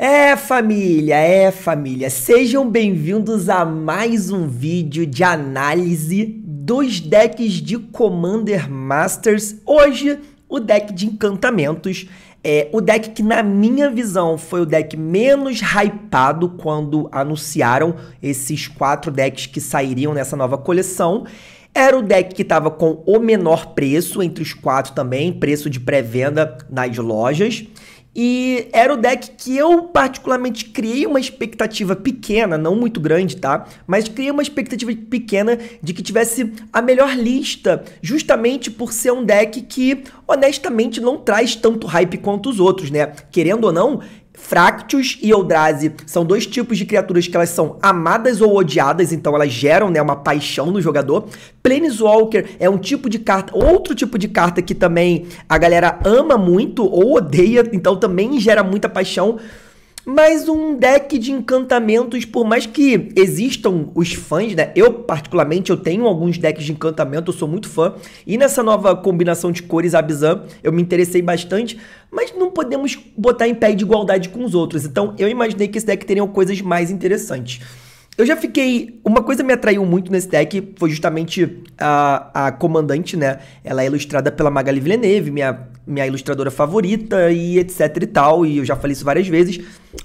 É família, é família, sejam bem-vindos a mais um vídeo de análise dos decks de Commander Masters. Hoje, o deck de encantamentos. É, o deck que, na minha visão, foi o deck menos hypado quando anunciaram esses quatro decks que sairiam nessa nova coleção. Era o deck que estava com o menor preço entre os quatro também, preço de pré-venda nas lojas. E era o deck que eu particularmente criei uma expectativa pequena, não muito grande, tá? Mas criei uma expectativa pequena de que tivesse a melhor lista, justamente por ser um deck que honestamente não traz tanto hype quanto os outros, né? Querendo ou não, Fractus e Eldrazi são dois tipos de criaturas que elas são amadas ou odiadas, então elas geram né, uma paixão no jogador. Planeswalker é um tipo de carta, outro tipo de carta que também a galera ama muito ou odeia, então também gera muita paixão. Mas um deck de encantamentos, por mais que existam os fãs, né? Eu, particularmente, eu tenho alguns decks de encantamento, eu sou muito fã. E nessa nova combinação de cores Abzan, eu me interessei bastante. Mas não podemos botar em pé de igualdade com os outros. Então, eu imaginei que esse deck teria coisas mais interessantes. Eu já fiquei. Uma coisa me atraiu muito nesse deck foi justamente a, a comandante, né? Ela é ilustrada pela Magali Villeneuve, minha minha ilustradora favorita e etc e tal, e eu já falei isso várias vezes.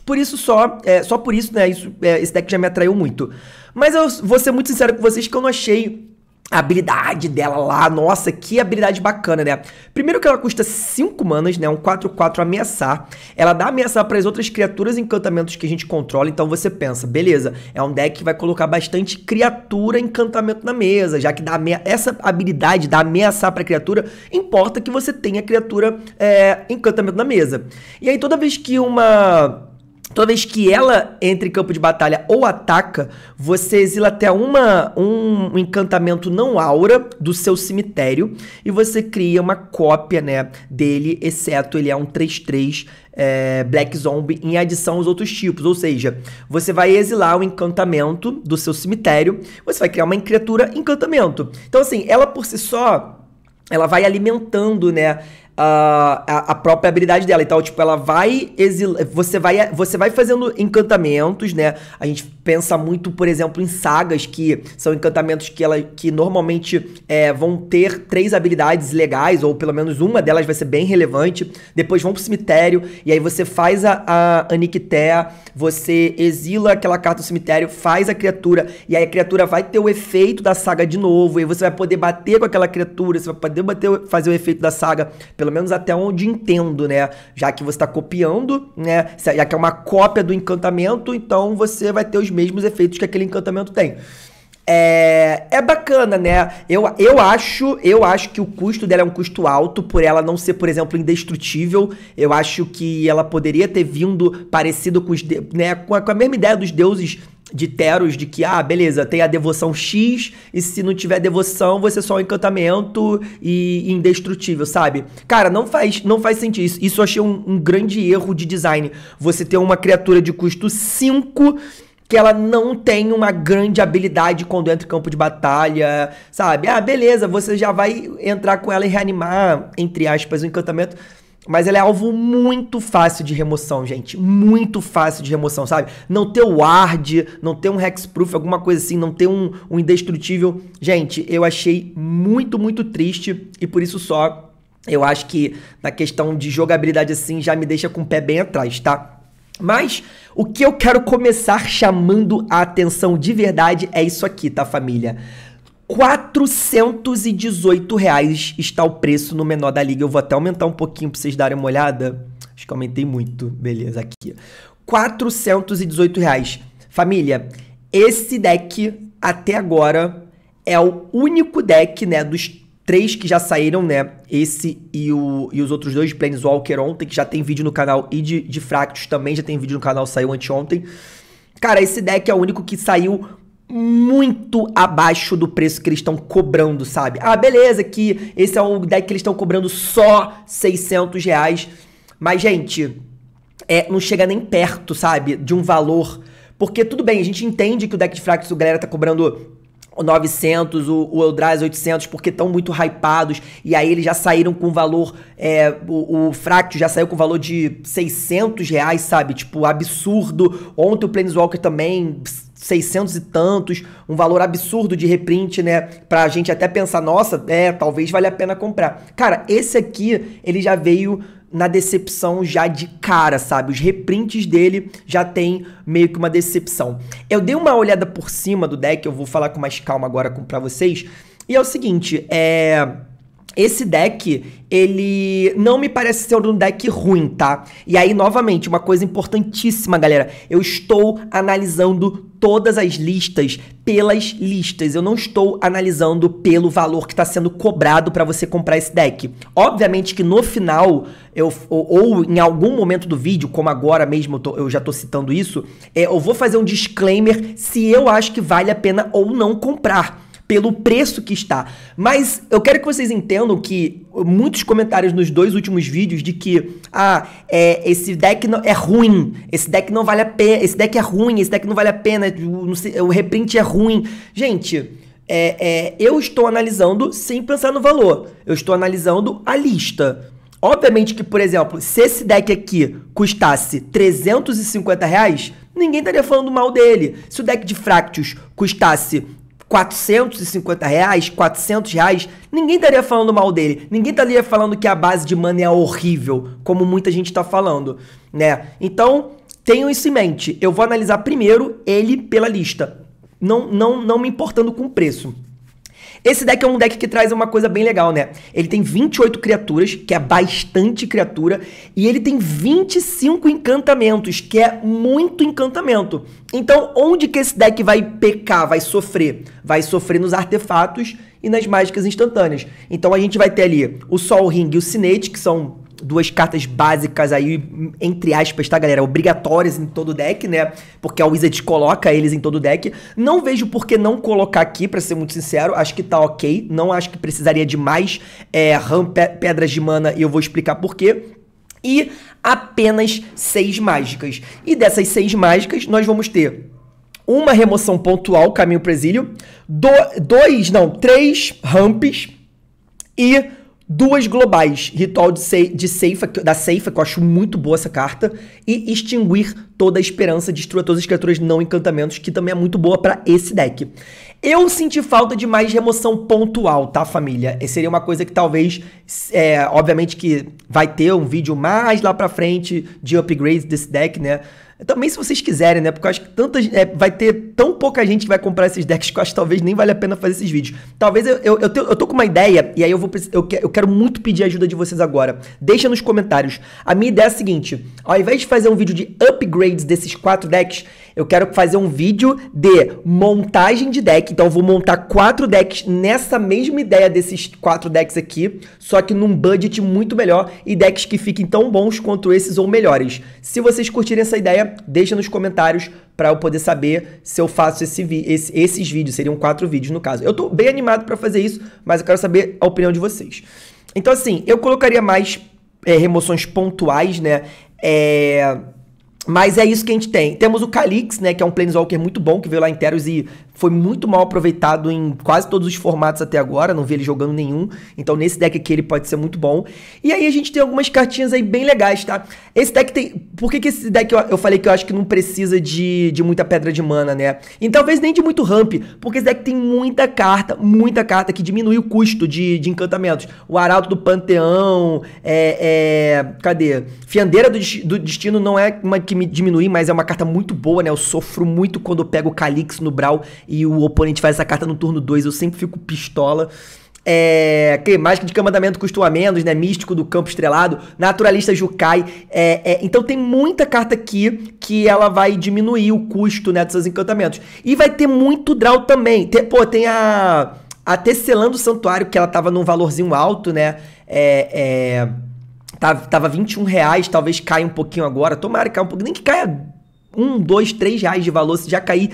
Por isso só, é, só por isso, né, isso, é, esse deck já me atraiu muito. Mas eu vou ser muito sincero com vocês que eu não achei a habilidade dela lá, nossa, que habilidade bacana, né? Primeiro que ela custa 5 manas, né? Um 4-4 ameaçar. Ela dá ameaçar para as outras criaturas e encantamentos que a gente controla, então você pensa, beleza, é um deck que vai colocar bastante criatura encantamento na mesa, já que dá essa habilidade da ameaçar para criatura, importa que você tenha criatura é, encantamento na mesa. E aí toda vez que uma Toda vez que ela entra em campo de batalha ou ataca, você exila até uma, um encantamento não aura do seu cemitério e você cria uma cópia né, dele, exceto ele é um 3-3 é, Black Zombie em adição aos outros tipos. Ou seja, você vai exilar o encantamento do seu cemitério, você vai criar uma criatura encantamento. Então, assim, ela por si só ela vai alimentando, né, a, a própria habilidade dela. Então, tipo, ela vai exilando. Você vai, você vai fazendo encantamentos, né? A gente pensa muito, por exemplo, em sagas que são encantamentos que ela que normalmente é, vão ter três habilidades legais, ou pelo menos uma delas vai ser bem relevante. Depois vão pro cemitério, e aí você faz a, a Aniquitea, você exila aquela carta do cemitério, faz a criatura, e aí a criatura vai ter o efeito da saga de novo, e você vai poder bater com aquela criatura, você vai poder bater, fazer o efeito da saga pelo menos até onde entendo, né? Já que você está copiando, né? É, já que é uma cópia do encantamento, então você vai ter os mesmos efeitos que aquele encantamento tem. É, é bacana, né? Eu, eu acho eu acho que o custo dela é um custo alto por ela não ser, por exemplo, indestrutível. Eu acho que ela poderia ter vindo parecido com os de, né, com a, com a mesma ideia dos deuses de teros de que, ah, beleza, tem a devoção X, e se não tiver devoção, você é só um encantamento e, indestrutível, sabe? Cara, não faz, não faz sentido. Isso, isso eu achei um, um grande erro de design. Você ter uma criatura de custo 5 que ela não tem uma grande habilidade quando entra em campo de batalha, sabe? Ah, beleza, você já vai entrar com ela e reanimar, entre aspas, o encantamento mas ela é alvo muito fácil de remoção, gente. Muito fácil de remoção, sabe? Não ter o Ward, não ter um Hexproof, alguma coisa assim, não ter um, um indestrutível. Gente, eu achei muito, muito triste e por isso só eu acho que na questão de jogabilidade assim já me deixa com o pé bem atrás, tá? Mas o que eu quero começar chamando a atenção de verdade é isso aqui, tá, família? 418 reais está o preço no menor da liga. Eu vou até aumentar um pouquinho para vocês darem uma olhada. Acho que aumentei muito. Beleza, aqui. 418 reais. Família, esse deck até agora é o único deck, né, dos três que já saíram, né? Esse e, o, e os outros dois de Planeswalker ontem, que já tem vídeo no canal, e de, de Fractus também já tem vídeo no canal, saiu anteontem. Cara, esse deck é o único que saiu muito abaixo do preço que eles estão cobrando, sabe? Ah, beleza, que esse é um deck que eles estão cobrando só 600 reais. Mas, gente, é, não chega nem perto, sabe? De um valor. Porque tudo bem, a gente entende que o deck de fracos, galera tá cobrando o 900, o, o Eldraz 800, porque estão muito hypados, e aí eles já saíram com valor, é, o, o Fractus já saiu com valor de 600 reais, sabe? Tipo, absurdo. Ontem o Planeswalker também, 600 e tantos, um valor absurdo de reprint, né? Pra gente até pensar, nossa, é, talvez valha a pena comprar. Cara, esse aqui, ele já veio na decepção já de cara, sabe? Os reprints dele já tem meio que uma decepção. Eu dei uma olhada por cima do deck, eu vou falar com mais calma agora com, pra vocês. E é o seguinte, é esse deck, ele não me parece ser um deck ruim, tá? E aí, novamente, uma coisa importantíssima, galera. Eu estou analisando todas as listas pelas listas. Eu não estou analisando pelo valor que está sendo cobrado para você comprar esse deck. Obviamente que no final, eu, ou, ou, em algum momento do vídeo, como agora mesmo eu, tô, eu já estou citando isso, é, eu vou fazer um disclaimer se eu acho que vale a pena ou não comprar pelo preço que está. Mas eu quero que vocês entendam que muitos comentários nos dois últimos vídeos de que ah, é, esse deck não, é ruim, esse deck não vale a pena, esse deck é ruim, esse deck não vale a pena, o, o reprint é ruim. Gente, é, é, eu estou analisando sem pensar no valor. Eu estou analisando a lista. Obviamente que, por exemplo, se esse deck aqui custasse 350 reais, ninguém estaria falando mal dele. Se o deck de Fractus custasse 450 reais, 400 reais, ninguém estaria falando mal dele. Ninguém estaria falando que a base de mana é horrível, como muita gente está falando, né? Então, tenham isso em mente. Eu vou analisar primeiro ele pela lista, não, não, não me importando com o preço. Esse deck é um deck que traz uma coisa bem legal, né? Ele tem 28 criaturas, que é bastante criatura, e ele tem 25 encantamentos, que é muito encantamento. Então, onde que esse deck vai pecar, vai sofrer? Vai sofrer nos artefatos e nas mágicas instantâneas. Então, a gente vai ter ali o Sol Ring e o Cinete, que são duas cartas básicas aí, entre aspas, tá, galera? Obrigatórias em todo deck, né? Porque a Wizards coloca eles em todo deck. Não vejo por que não colocar aqui, para ser muito sincero. Acho que tá ok. Não acho que precisaria de mais é, RAM, pe pedras de mana, e eu vou explicar por quê e apenas seis mágicas. E dessas seis mágicas, nós vamos ter uma remoção pontual, caminho presílio, do, dois, não, três ramps e Duas globais, Ritual de, Ce de da Seifa que eu acho muito boa essa carta, e Extinguir Toda a Esperança, Destrua Todas as Criaturas Não Encantamentos, que também é muito boa para esse deck. Eu senti falta de mais remoção pontual, tá, família? Essa seria uma coisa que talvez, é, obviamente que vai ter um vídeo mais lá pra frente de upgrades desse deck, né? Também se vocês quiserem, né? Porque eu acho que tanta, é, vai ter tão pouca gente que vai comprar esses decks que eu acho que talvez nem vale a pena fazer esses vídeos. Talvez eu, eu, eu, te, eu tô com uma ideia e aí eu vou eu, eu quero muito pedir a ajuda de vocês agora. Deixa nos comentários. A minha ideia é a seguinte: ao invés de fazer um vídeo de upgrades desses quatro decks, eu quero fazer um vídeo de montagem de deck. Então, eu vou montar quatro decks nessa mesma ideia desses quatro decks aqui, só que num budget muito melhor e decks que fiquem tão bons quanto esses ou melhores. Se vocês curtirem essa ideia, deixa nos comentários para eu poder saber se eu faço esse esse, esses vídeos. Seriam quatro vídeos, no caso. Eu estou bem animado para fazer isso, mas eu quero saber a opinião de vocês. Então, assim, eu colocaria mais é, remoções pontuais, né? É mas é isso que a gente tem. Temos o Calix, né? Que é um Planeswalker muito bom, que veio lá em Teros e foi muito mal aproveitado em quase todos os formatos até agora, não vi ele jogando nenhum. Então nesse deck aqui ele pode ser muito bom. E aí a gente tem algumas cartinhas aí bem legais, tá? Esse deck tem... Por que, que esse deck eu, eu falei que eu acho que não precisa de, de muita pedra de mana, né? E talvez nem de muito ramp, porque esse deck tem muita carta, muita carta que diminui o custo de, de encantamentos. O Arauto do Panteão, é... é cadê? Fiandeira do, do Destino não é uma que me diminui, mas é uma carta muito boa, né? Eu sofro muito quando eu pego o Calix no Brawl e o oponente faz essa carta no turno 2, eu sempre fico pistola. É, que mágica de camandamento custou a menos, né? Místico do campo estrelado, naturalista Jukai. É, é, então tem muita carta aqui que ela vai diminuir o custo né, dos seus encantamentos. E vai ter muito draw também. Tem, pô, tem a. A Tecelã do Santuário, que ela tava num valorzinho alto, né? É. é tá, tava, tava 21 reais, talvez caia um pouquinho agora. Tomara que caia um pouquinho. Nem que caia um, dois, três reais de valor. Se já cair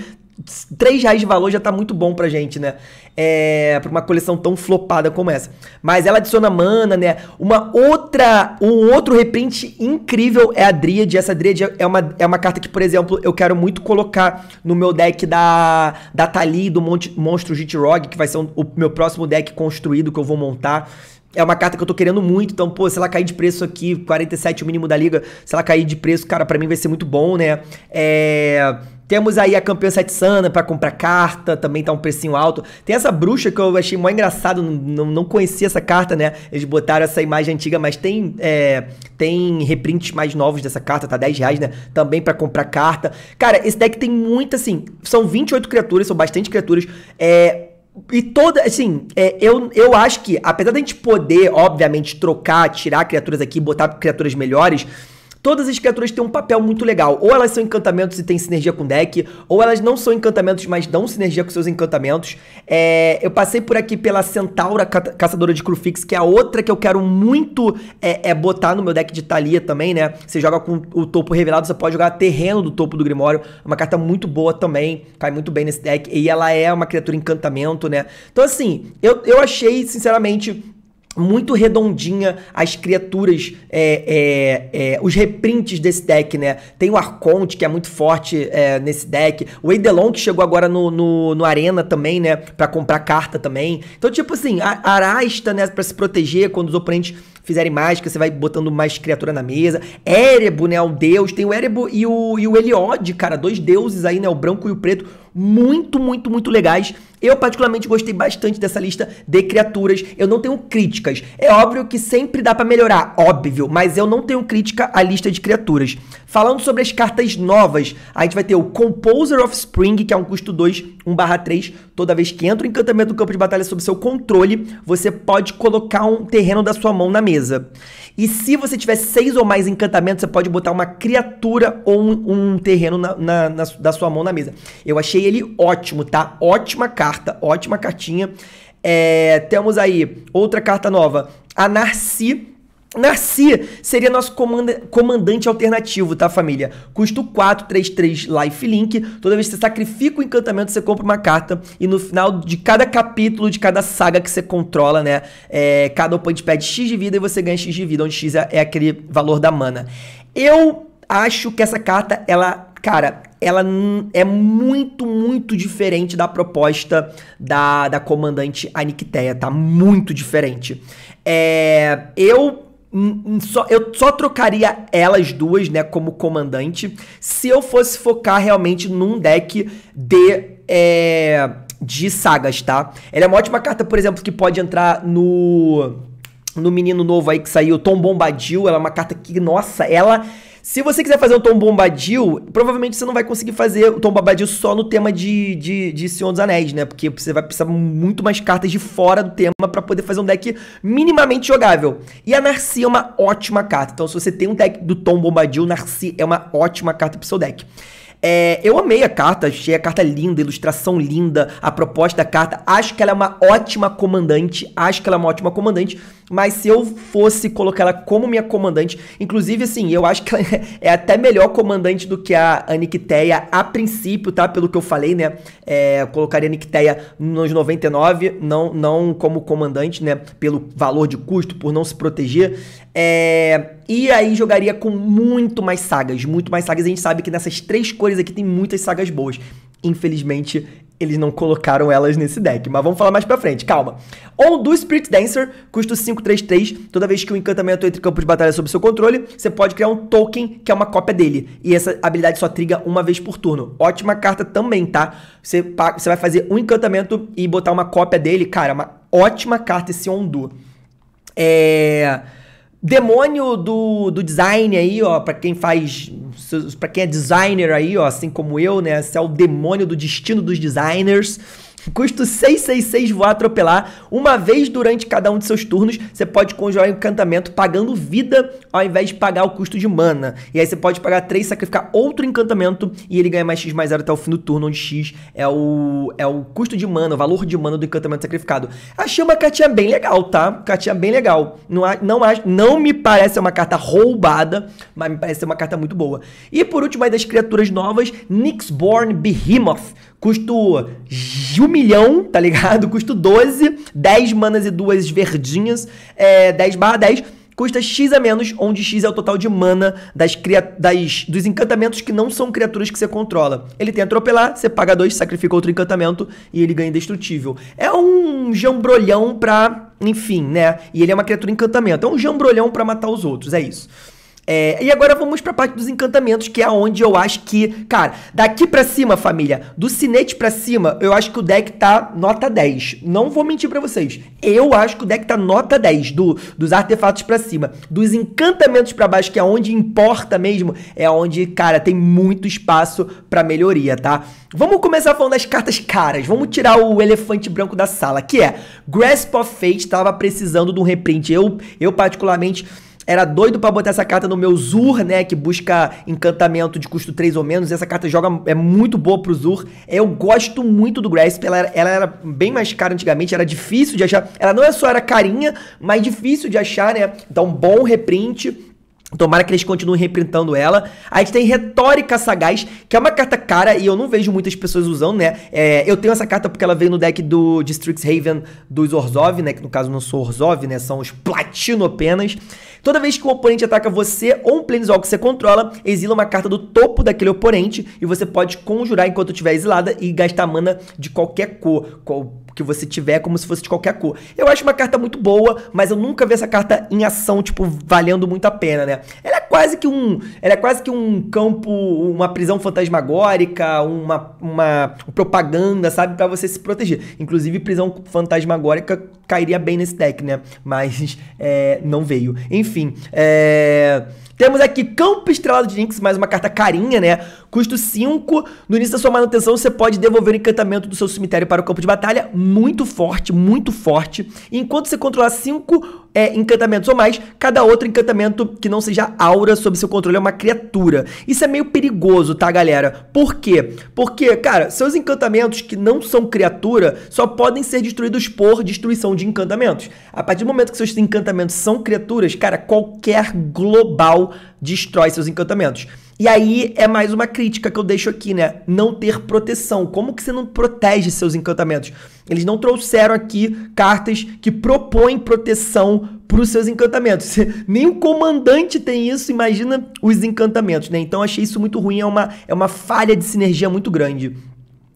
3 reais de valor já tá muito bom pra gente, né? É, pra uma coleção tão flopada como essa. Mas ela adiciona mana, né? Uma outra, um outro reprint incrível é a Dríade. Essa Dríade é uma, é uma carta que, por exemplo, eu quero muito colocar no meu deck da, da Tali, do Monte, Monstro Jitrog, que vai ser um, o meu próximo deck construído que eu vou montar. É uma carta que eu tô querendo muito, então, pô, se ela cair de preço aqui, 47 o mínimo da liga, se ela cair de preço, cara, para mim vai ser muito bom, né? É... Temos aí a campeã sana para comprar carta, também tá um precinho alto. Tem essa bruxa que eu achei mó engraçado, não, não conhecia essa carta, né? Eles botaram essa imagem antiga, mas tem é, tem reprints mais novos dessa carta, tá 10 reais, né? Também para comprar carta. Cara, esse deck tem muita, assim, são 28 criaturas, são bastante criaturas. É, e toda, assim, é, eu, eu acho que, apesar da gente poder, obviamente, trocar, tirar criaturas aqui, botar criaturas melhores, Todas as criaturas têm um papel muito legal. Ou elas são encantamentos e têm sinergia com o deck, ou elas não são encantamentos, mas dão sinergia com seus encantamentos. É, eu passei por aqui pela Centaura ca Caçadora de Crufix, que é a outra que eu quero muito é, é, botar no meu deck de Thalia também, né? Você joga com o topo revelado, você pode jogar terreno do topo do Grimório. É uma carta muito boa também, cai muito bem nesse deck. E ela é uma criatura encantamento, né? Então, assim, eu, eu achei, sinceramente muito redondinha as criaturas, é, é, é, os reprints desse deck, né? Tem o Arconte, que é muito forte é, nesse deck. O Eidelon, que chegou agora no, no, no, Arena também, né? Pra comprar carta também. Então, tipo assim, a, Arasta, né? Pra se proteger quando os oponentes fizerem mágica, você vai botando mais criatura na mesa. Erebo, né? O deus. Tem o Erebo e o, e o cara. Dois deuses aí, né? O branco e o preto. Muito, muito, muito legais eu particularmente gostei bastante dessa lista de criaturas. Eu não tenho críticas. É óbvio que sempre dá para melhorar, óbvio, mas eu não tenho crítica à lista de criaturas. Falando sobre as cartas novas, a gente vai ter o Composer of Spring, que é um custo 2, 1/3. Toda vez que entra o encantamento do campo de batalha sob seu controle, você pode colocar um terreno da sua mão na mesa. E se você tiver seis ou mais encantamentos, você pode botar uma criatura ou um, um terreno na, na, na, da sua mão na mesa. Eu achei ele ótimo, tá? Ótima carta carta, ótima cartinha. É, temos aí outra carta nova, a Narci. Narci seria nosso comanda comandante alternativo, tá, família? Custo 433 Life Link. Toda vez que você sacrifica o encantamento, você compra uma carta. E no final de cada capítulo, de cada saga que você controla, né? É, cada oponente pede X de vida e você ganha X de vida, onde X é, é aquele valor da mana. Eu acho que essa carta, ela cara, ela é muito, muito diferente da proposta da, da comandante Aniquiteia, tá? Muito diferente. É, eu só, eu só trocaria elas duas, né, como comandante, se eu fosse focar realmente num deck de. É, de sagas, tá? Ela é uma ótima carta, por exemplo, que pode entrar no. No menino novo aí que saiu, Tom Bombadil. Ela é uma carta que, nossa, ela se você quiser fazer um tom bombadil, provavelmente você não vai conseguir fazer o tom bombadil só no tema de, de, de Senhor dos Anéis, né? Porque você vai precisar muito mais cartas de fora do tema para poder fazer um deck minimamente jogável. E a Narci é uma ótima carta. Então, se você tem um deck do tom bombadil, Narci é uma ótima carta pro seu deck. É, eu amei a carta, achei a carta linda, a ilustração linda, a proposta da carta. Acho que ela é uma ótima comandante, acho que ela é uma ótima comandante, mas se eu fosse colocar ela como minha comandante, inclusive assim, eu acho que ela é até melhor comandante do que a Aniquiteia a princípio, tá? Pelo que eu falei, né? É, colocaria a Aniquiteia nos 99, não, não como comandante, né? Pelo valor de custo, por não se proteger. É, e aí jogaria com muito mais sagas, muito mais sagas. A gente sabe que nessas três cores cores aqui tem muitas sagas boas. Infelizmente, eles não colocaram elas nesse deck, mas vamos falar mais pra frente, calma. Ondu do Spirit Dancer, custa 533, toda vez que o encantamento entre campos de batalha sob seu controle, você pode criar um token que é uma cópia dele, e essa habilidade só triga uma vez por turno. Ótima carta também, tá? Você, você vai fazer um encantamento e botar uma cópia dele, cara, uma ótima carta esse Ondu. É... Demônio do, do design aí, ó, para quem faz, para quem é designer aí, ó, assim como eu, né? Esse é o demônio do destino dos designers. Custo 666 voar atropelar. Uma vez durante cada um de seus turnos, você pode conjurar o encantamento pagando vida ao invés de pagar o custo de mana. E aí você pode pagar 3, sacrificar outro encantamento e ele ganha mais x mais 0 até o fim do turno, onde x é o, é o custo de mana, o valor de mana do encantamento sacrificado. Achei uma cartinha é bem legal, tá? Cartinha é bem legal. Não, não, não me parece uma carta roubada, mas me parece uma carta muito boa. E por último, aí das criaturas novas, Nixborn Behemoth. Custo milhão, tá ligado? Custo 12, 10 manas e duas verdinhas, é, 10 barra 10 custa X a menos, onde X é o total de mana das, das, dos encantamentos que não são criaturas que você controla. Ele tem atropelar, você paga dois, sacrifica outro encantamento e ele ganha indestrutível. É um jambrolhão pra. Enfim, né? E ele é uma criatura encantamento. É um jambrolhão para matar os outros, é isso. É, e agora vamos para a parte dos encantamentos, que é onde eu acho que, cara, daqui para cima, família, do cinete para cima, eu acho que o deck tá nota 10. Não vou mentir para vocês. Eu acho que o deck tá nota 10 do, dos artefatos para cima, dos encantamentos para baixo, que é onde importa mesmo, é onde, cara, tem muito espaço para melhoria, tá? Vamos começar falando das cartas caras. Vamos tirar o elefante branco da sala, que é Grasp of Fate, tava precisando de um reprint. Eu, eu particularmente era doido para botar essa carta no meu Zur, né? Que busca encantamento de custo 3 ou menos. Essa carta joga é muito boa pro Zur. Eu gosto muito do Grasp. Ela, ela era bem mais cara antigamente, era difícil de achar. Ela não é só era carinha, mas difícil de achar, né? Dá então, um bom reprint. Tomara que eles continuem reprintando ela. A gente tem Retórica Sagaz, que é uma carta cara e eu não vejo muitas pessoas usando, né? É, eu tenho essa carta porque ela veio no deck do de Strixhaven dos Orzhov, né? Que no caso não são Orzhov, né? São os Platino apenas. Toda vez que um oponente ataca você ou um Planeswalker que você controla, exila uma carta do topo daquele oponente e você pode conjurar enquanto estiver exilada e gastar mana de qualquer cor, qual que você tiver, como se fosse de qualquer cor. Eu acho uma carta muito boa, mas eu nunca vi essa carta em ação, tipo, valendo muito a pena, né? Ela é quase que um, ela é quase que um campo, uma prisão fantasmagórica, uma, uma propaganda, sabe, para você se proteger. Inclusive, prisão fantasmagórica cairia bem nesse deck, né? Mas é, não veio. Enfim, é... Temos aqui Campo Estrelado de links mais uma carta carinha, né? Custo 5. No início da sua manutenção, você pode devolver o encantamento do seu cemitério para o campo de batalha. Muito forte, muito forte. E enquanto você controlar 5 é, encantamentos ou mais, cada outro encantamento que não seja aura sob seu controle é uma criatura. Isso é meio perigoso, tá, galera? Por quê? Porque, cara, seus encantamentos que não são criatura só podem ser destruídos por destruição de encantamentos. A partir do momento que seus encantamentos são criaturas, cara, qualquer global destrói seus encantamentos. E aí é mais uma crítica que eu deixo aqui, né? Não ter proteção. Como que você não protege seus encantamentos? Eles não trouxeram aqui cartas que propõem proteção para os seus encantamentos. Nem o comandante tem isso, imagina os encantamentos, né? Então achei isso muito ruim, é uma, é uma falha de sinergia muito grande.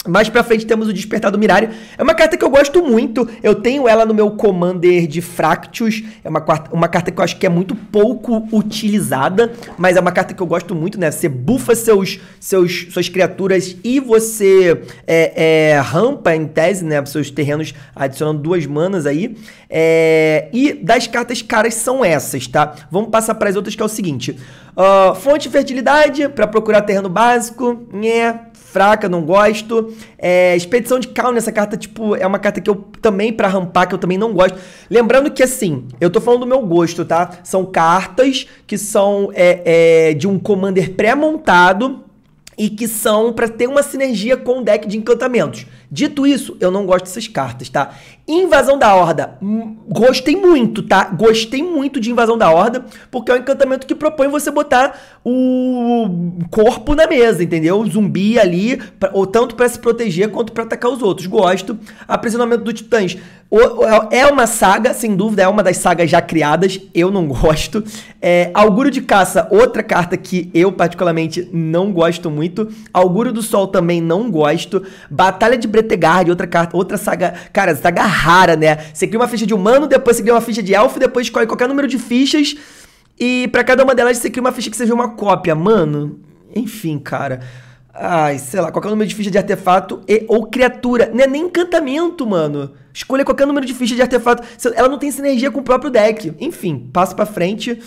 Mais pra frente temos o Despertar do Mirário. É uma carta que eu gosto muito. Eu tenho ela no meu Commander de Fractus. É uma, uma carta que eu acho que é muito pouco utilizada. Mas é uma carta que eu gosto muito, né? Você bufa seus, seus, suas criaturas e você é, é, rampa, em tese, né? Seus terrenos adicionando duas manas aí. É, e das cartas caras são essas, tá? Vamos passar para as outras que é o seguinte. Uh, fonte Fertilidade, para procurar terreno básico. Nhé fraca, não gosto. É, Expedição de Calne, essa carta, tipo, é uma carta que eu também, para rampar, que eu também não gosto. Lembrando que, assim, eu tô falando do meu gosto, tá? São cartas que são é, é, de um commander pré-montado e que são para ter uma sinergia com o deck de encantamentos. Dito isso, eu não gosto dessas cartas, tá? Invasão da Horda. Hum, gostei muito, tá? Gostei muito de Invasão da Horda, porque é um encantamento que propõe você botar o corpo na mesa, entendeu? O zumbi ali, pra, ou tanto para se proteger quanto para atacar os outros. Gosto. Aprisionamento dos Titãs. É, é uma saga, sem dúvida, é uma das sagas já criadas. Eu não gosto. É, Auguro de Caça, outra carta que eu particularmente não gosto muito. Auguro do Sol também não gosto. Batalha de Bretanha Guard, outra carta, outra saga. Cara, saga rara, né? Você cria uma ficha de humano, depois você cria uma ficha de elfo, depois escolhe qualquer número de fichas. E para cada uma delas você cria uma ficha que seja uma cópia. Mano, enfim, cara. Ai, sei lá, qualquer número de ficha de artefato e, ou criatura. Não é nem encantamento, mano. Escolha qualquer número de ficha de artefato. Ela não tem sinergia com o próprio deck. Enfim, passa pra frente.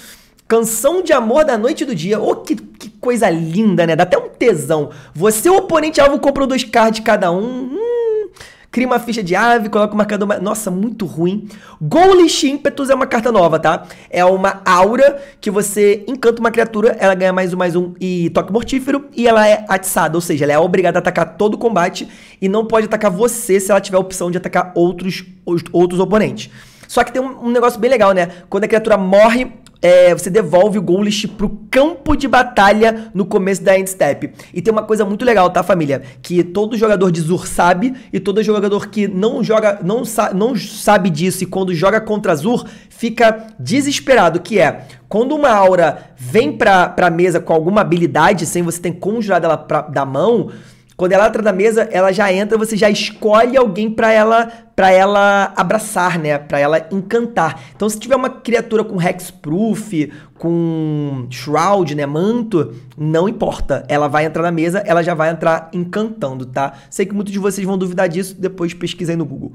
Canção de amor da noite do dia. Oh, que, que coisa linda, né? Dá até um tesão. Você, o oponente alvo, comprou dois cards cada um. Hum, cria uma ficha de ave, coloca o marcador. Nossa, muito ruim. Golish Impetus é uma carta nova, tá? É uma aura que você encanta uma criatura, ela ganha mais um, mais um e toque mortífero. E ela é atiçada, ou seja, ela é obrigada a atacar todo o combate e não pode atacar você se ela tiver a opção de atacar outros, outros oponentes. Só que tem um, um negócio bem legal, né? Quando a criatura morre, é, você devolve o Golish pro campo de batalha no começo da end step. E tem uma coisa muito legal, tá, família? Que todo jogador de Zur sabe e todo jogador que não joga, não, sa não sabe disso e quando joga contra Zur fica desesperado, que é quando uma aura vem pra, pra mesa com alguma habilidade, sem você ter conjurado ela pra, da mão, quando ela entra na mesa, ela já entra, você já escolhe alguém para ela para ela abraçar, né? Para ela encantar. Então, se tiver uma criatura com hexproof, com shroud, né, manto, não importa. Ela vai entrar na mesa, ela já vai entrar encantando, tá? Sei que muitos de vocês vão duvidar disso, depois pesquisei no Google.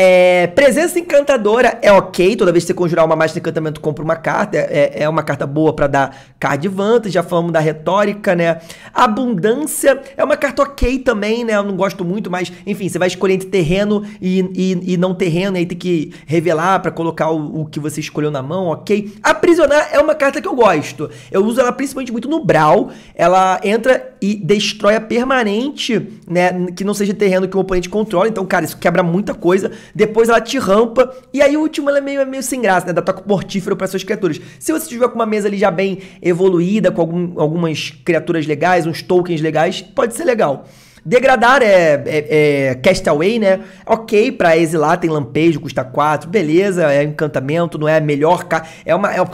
É, presença encantadora é ok. Toda vez que você conjurar uma mágica de encantamento, compra uma carta. É, é, é uma carta boa para dar card advantage. Já falamos da retórica, né? Abundância é uma carta ok também, né? Eu não gosto muito, mas enfim, você vai escolher entre terreno e, e, e não terreno. E aí tem que revelar para colocar o, o, que você escolheu na mão, ok? Aprisionar é uma carta que eu gosto. Eu uso ela principalmente muito no Brawl. Ela entra e destrói a permanente né? Que não seja terreno que o oponente controla. Então, cara, isso quebra muita coisa. Depois ela te rampa. E aí o último ela é meio, é meio sem graça, né? Dá toque mortífero para suas criaturas. Se você tiver com uma mesa ali já bem evoluída, com algum, algumas criaturas legais, uns tokens legais, pode ser legal. Degradar é, é, é castaway, né? Ok, pra exilar tem lampejo, custa 4, beleza, é encantamento, não é a melhor. É uma. É...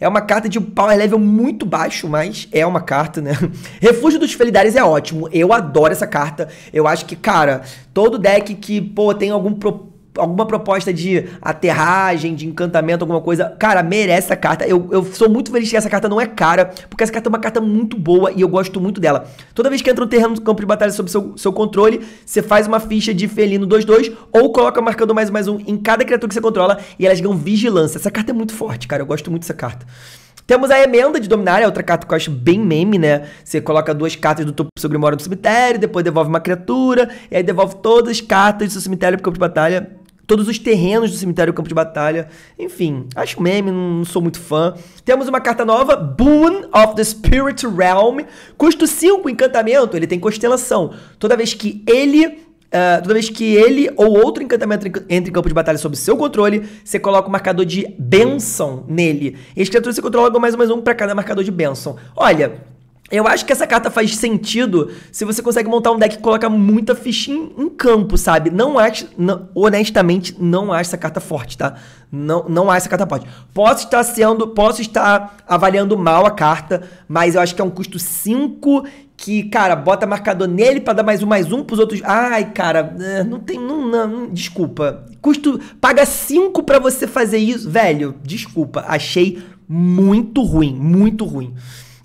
É uma carta de power level muito baixo, mas é uma carta, né? Refúgio dos Felidares é ótimo. Eu adoro essa carta. Eu acho que, cara, todo deck que, pô, tem algum propósito alguma proposta de aterragem, de encantamento, alguma coisa, cara, merece essa carta. Eu, eu sou muito feliz que essa carta não é cara, porque essa carta é uma carta muito boa e eu gosto muito dela. Toda vez que entra um terreno do campo de batalha sob seu, seu controle, você faz uma ficha de felino 2-2 ou coloca marcando mais mais um em cada criatura que você controla e elas ganham vigilância. Essa carta é muito forte, cara. Eu gosto muito dessa carta. Temos a emenda de dominar, é outra carta que eu acho bem meme, né? Você coloca duas cartas do topo do seu grimório no cemitério, depois devolve uma criatura, e aí devolve todas as cartas do seu cemitério pro campo de batalha todos os terrenos do cemitério Campo de Batalha. Enfim, acho meme, não sou muito fã. Temos uma carta nova, Boon of the Spirit Realm. Custo 5, encantamento, ele tem constelação. Toda vez que ele Uh, toda vez que ele ou outro encantamento entre em campo de batalha sob seu controle, você coloca o um marcador de benção nele. E as você controla controlam mais ou menos um para cada marcador de benção. Olha, eu acho que essa carta faz sentido se você consegue montar um deck que coloca muita ficha em, em campo, sabe? Não acho, não, honestamente, não acho essa carta forte, tá? Não, não acho essa carta forte. Posso estar sendo, posso estar avaliando mal a carta, mas eu acho que é um custo 5 que, cara, bota marcador nele para dar mais um, mais um pros outros. Ai, cara, é, não tem, não, não desculpa. Custo, paga 5 para você fazer isso, velho. Desculpa, achei muito ruim, muito ruim.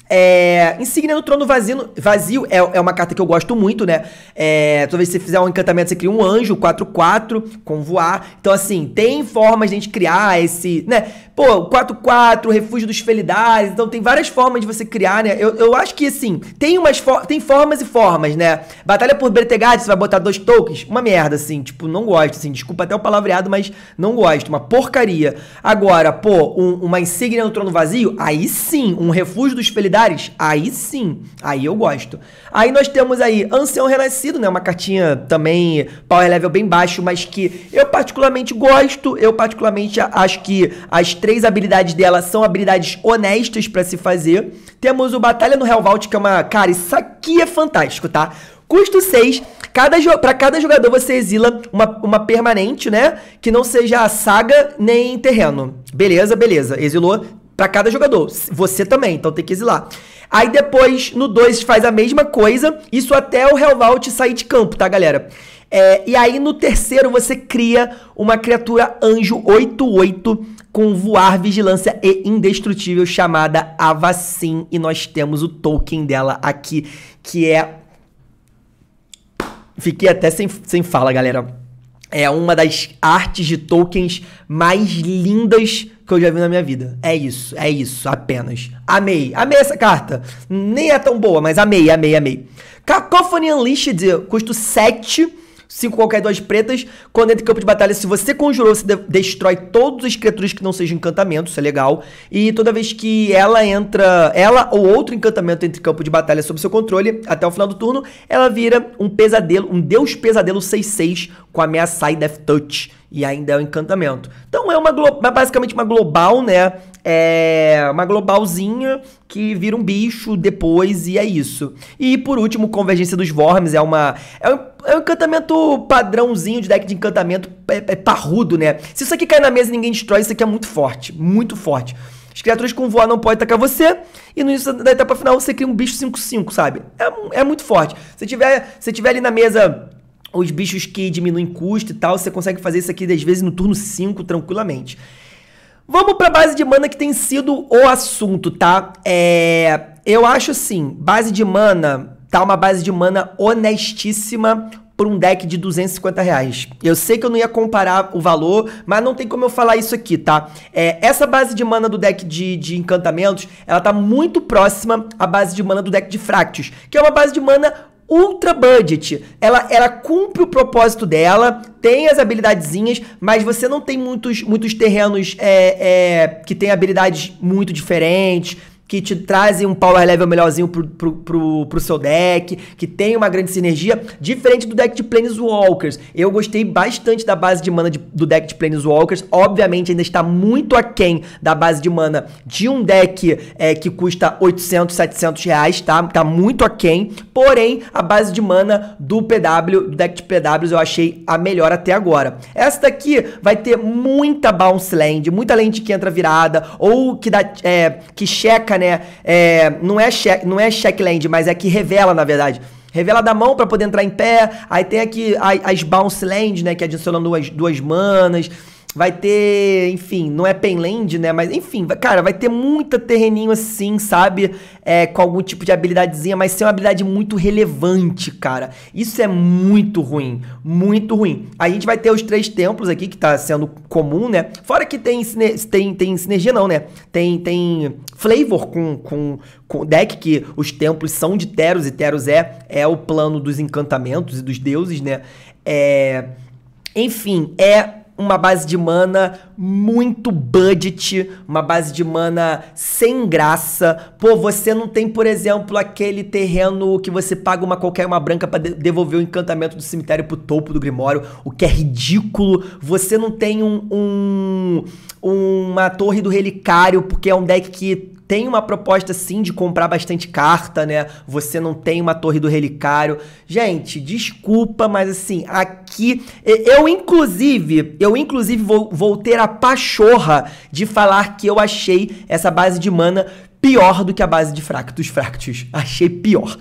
É, Insígnia do Trono Vazio, vazio é, é, uma carta que eu gosto muito, né? É, talvez você fizer um encantamento, você cria um anjo 4-4 com voar. Então, assim, tem formas de a gente criar esse, né? Pô, 4-4, refúgio dos felidades. Então, tem várias formas de você criar, né? Eu, eu acho que, assim, tem umas for tem formas e formas, né? Batalha por Bretegade, você vai botar dois tokens? Uma merda, assim. Tipo, não gosto, assim. Desculpa até o palavreado, mas não gosto. Uma porcaria. Agora, pô, um, uma insígnia no Trono Vazio? Aí sim, um refúgio dos felidades Aí sim, aí eu gosto. Aí nós temos aí Ancião Renascido, né? Uma cartinha também power level bem baixo, mas que eu particularmente gosto. Eu particularmente acho que as três habilidades dela são habilidades honestas para se fazer. Temos o Batalha no Hellvault, que é uma... Cara, isso aqui é fantástico, tá? Custo 6, cada para cada jogador você exila uma, uma permanente, né? Que não seja saga nem terreno. Beleza, beleza. Exilou, para cada jogador. Você também, então tem que exilar. Aí depois, no 2, faz a mesma coisa. Isso até o Helvaut sair de campo, tá, galera? É, e aí no terceiro você cria uma criatura anjo 88 com voar, vigilância e indestrutível chamada Avacin e nós temos o token dela aqui que é Fiquei até sem, sem fala, galera é uma das artes de tokens mais lindas que eu já vi na minha vida. É isso, é isso, apenas. Amei, amei essa carta. Nem é tão boa, mas amei, amei, amei. Cacophony Unleashed custa 7 cinco qualquer duas pretas. Quando entra em campo de batalha, se você conjurou, você de destrói todas as criaturas que não sejam encantamento, isso é legal. E toda vez que ela entra, ela ou outro encantamento entra em campo de batalha sob seu controle, até o final do turno, ela vira um pesadelo, um deus pesadelo 6-6 com ameaça e death touch. E ainda é o um encantamento. Então é uma, é basicamente uma global, né? é uma globalzinha que vira um bicho depois e é isso. E por último, Convergência dos Worms é uma é um, é um encantamento padrãozinho de deck de encantamento é, é parrudo, né? Se isso aqui cair na mesa e ninguém destrói, isso aqui é muito forte, muito forte. As criaturas com voar não podem atacar você. E no início da etapa final você cria um bicho 5-5, sabe? É, é muito forte. Se tiver, se tiver ali na mesa os bichos que diminuem custo e tal, você consegue fazer isso aqui, às vezes, no turno 5 tranquilamente. Vamos pra base de mana que tem sido o assunto, tá? É, eu acho assim, base de mana tá uma base de mana honestíssima por um deck de 250 reais. Eu sei que eu não ia comparar o valor, mas não tem como eu falar isso aqui, tá? É, essa base de mana do deck de, de encantamentos, ela tá muito próxima à base de mana do deck de Fractus, que é uma base de mana ultra budget. Ela, ela cumpre o propósito dela, tem as habilidadezinhas, mas você não tem muitos, muitos terrenos é, é, que tem habilidades muito diferentes que te trazem um power level melhorzinho pro, pro, pro, pro seu deck, que tem uma grande sinergia, diferente do deck de Planeswalkers. Eu gostei bastante da base de mana de, do deck de Planeswalkers, obviamente ainda está muito aquém da base de mana de um deck é, que custa 800, 700 reais, tá? Tá muito aquém, porém a base de mana do PW, do deck de PWs eu achei a melhor até agora. Essa daqui vai ter muita bounce land, muita lente que entra virada, ou que, dá, é, que checa, né? né? É, não é check, não é checkland, mas é que revela, na verdade. Revela da mão para poder entrar em pé. Aí tem aqui as bounce land né? Que adicionam duas, duas manas. Vai ter, enfim, não é Penland, né? Mas enfim, cara, vai ter muita terreninho assim, sabe? É, com algum tipo de habilidadezinha, mas sem uma habilidade muito relevante, cara. Isso é muito ruim, muito ruim. A gente vai ter os três templos aqui, que tá sendo comum, né? Fora que tem, tem, tem sinergia, não, né? Tem, tem flavor com, com, com deck, que os templos são de Teros, e Teros é, é o plano dos encantamentos e dos deuses, né? É. Enfim, é uma base de mana muito budget, uma base de mana sem graça. Pô, você não tem, por exemplo, aquele terreno que você paga uma qualquer uma branca para de devolver o encantamento do cemitério pro topo do Grimório, o que é ridículo. Você não tem um, um uma torre do relicário, porque é um deck que tem uma proposta sim de comprar bastante carta, né? Você não tem uma torre do relicário. Gente, desculpa, mas assim, aqui eu inclusive, eu inclusive vou, vou ter a pachorra de falar que eu achei essa base de mana pior do que a base de Fractus Fractus. Achei pior.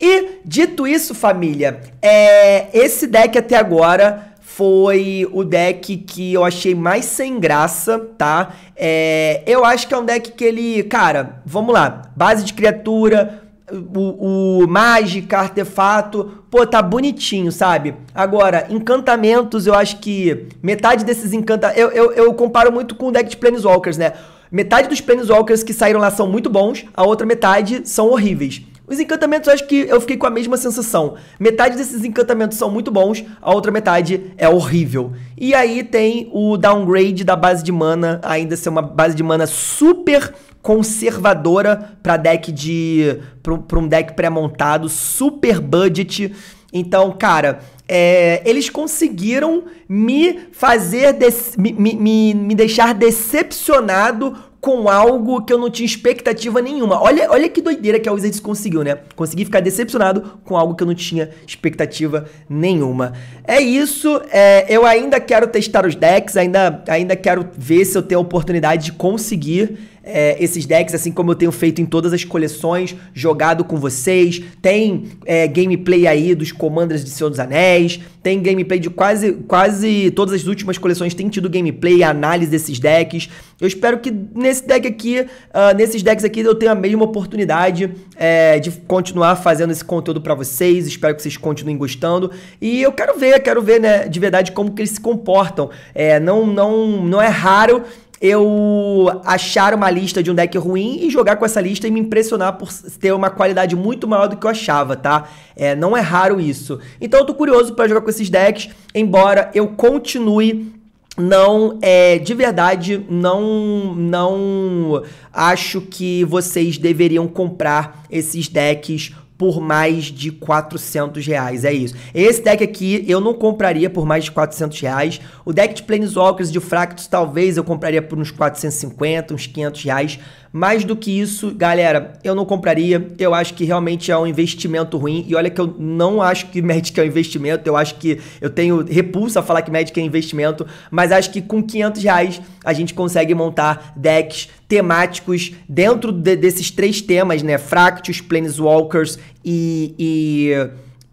E, dito isso, família, é, esse deck até agora foi o deck que eu achei mais sem graça, tá? É, eu acho que é um deck que ele, cara, vamos lá, base de criatura, o, o mágica, artefato, pô, tá bonitinho, sabe? Agora, encantamentos, eu acho que metade desses encantamentos. Eu, eu, eu comparo muito com o deck de Planeswalkers, né? Metade dos Planeswalkers que saíram lá são muito bons, a outra metade são horríveis. Os encantamentos, eu acho que eu fiquei com a mesma sensação. Metade desses encantamentos são muito bons, a outra metade é horrível. E aí tem o downgrade da base de mana, ainda ser uma base de mana super conservadora para deck de para um deck pré-montado, super budget. Então, cara, é, eles conseguiram me fazer me, me, me deixar decepcionado com algo que eu não tinha expectativa nenhuma. Olha, olha que doideira que a Wizards conseguiu, né? Consegui ficar decepcionado com algo que eu não tinha expectativa nenhuma. É isso. É, eu ainda quero testar os decks, ainda, ainda quero ver se eu tenho a oportunidade de conseguir é, esses decks, assim como eu tenho feito em todas as coleções, jogado com vocês. Tem é, gameplay aí dos Commanders de Senhor dos Anéis, tem gameplay de quase, quase todas as últimas coleções tem tido gameplay, análise desses decks. Eu espero que nesse deck aqui, uh, nesses decks aqui, eu tenha a mesma oportunidade é, de continuar fazendo esse conteúdo para vocês. Espero que vocês continuem gostando. E eu quero ver, quero ver, né, de verdade, como que eles se comportam. É, não, não, não é raro eu achar uma lista de um deck ruim e jogar com essa lista e me impressionar por ter uma qualidade muito maior do que eu achava, tá? É, não é raro isso. Então eu tô curioso para jogar com esses decks, embora eu continue não é de verdade não não acho que vocês deveriam comprar esses decks por mais de 400 reais, é isso. Esse deck aqui eu não compraria por mais de 400 reais. O deck de Planeswalkers de Fractus talvez eu compraria por uns 450, uns 500 reais. Mais do que isso, galera, eu não compraria. Eu acho que realmente é um investimento ruim. E olha que eu não acho que Magic é um investimento. Eu acho que eu tenho repulsa a falar que Magic é investimento. Mas acho que com 500 reais a gente consegue montar decks temáticos dentro de, desses três temas, né? Fractus, Planeswalkers e,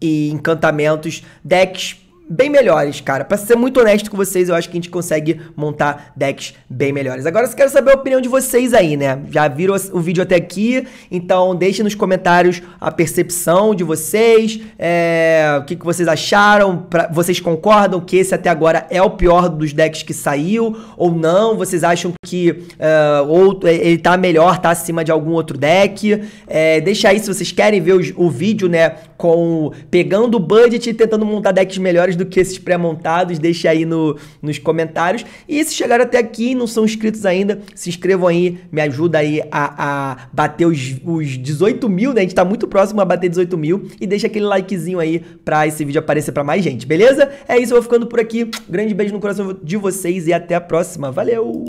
e, e encantamentos, decks bem melhores, cara. Para ser muito honesto com vocês, eu acho que a gente consegue montar decks bem melhores. Agora eu quero saber a opinião de vocês aí, né? Já viram o vídeo até aqui, então deixem nos comentários a percepção de vocês, é, o que, que vocês acharam, pra, vocês concordam que esse até agora é o pior dos decks que saiu ou não? Vocês acham que uh, ele tá melhor, tá acima de algum outro deck? É, deixa aí se vocês querem ver o, o vídeo, né, com pegando o budget e tentando montar decks melhores do que esses pré-montados, deixe aí no, nos comentários. E se chegaram até aqui e não são inscritos ainda, se inscrevam aí, me ajuda aí a, a bater os, os 18 mil, né? A gente tá muito próximo a bater 18 mil. E deixa aquele likezinho aí pra esse vídeo aparecer pra mais gente, beleza? É isso, eu vou ficando por aqui. Grande beijo no coração de vocês e até a próxima. Valeu!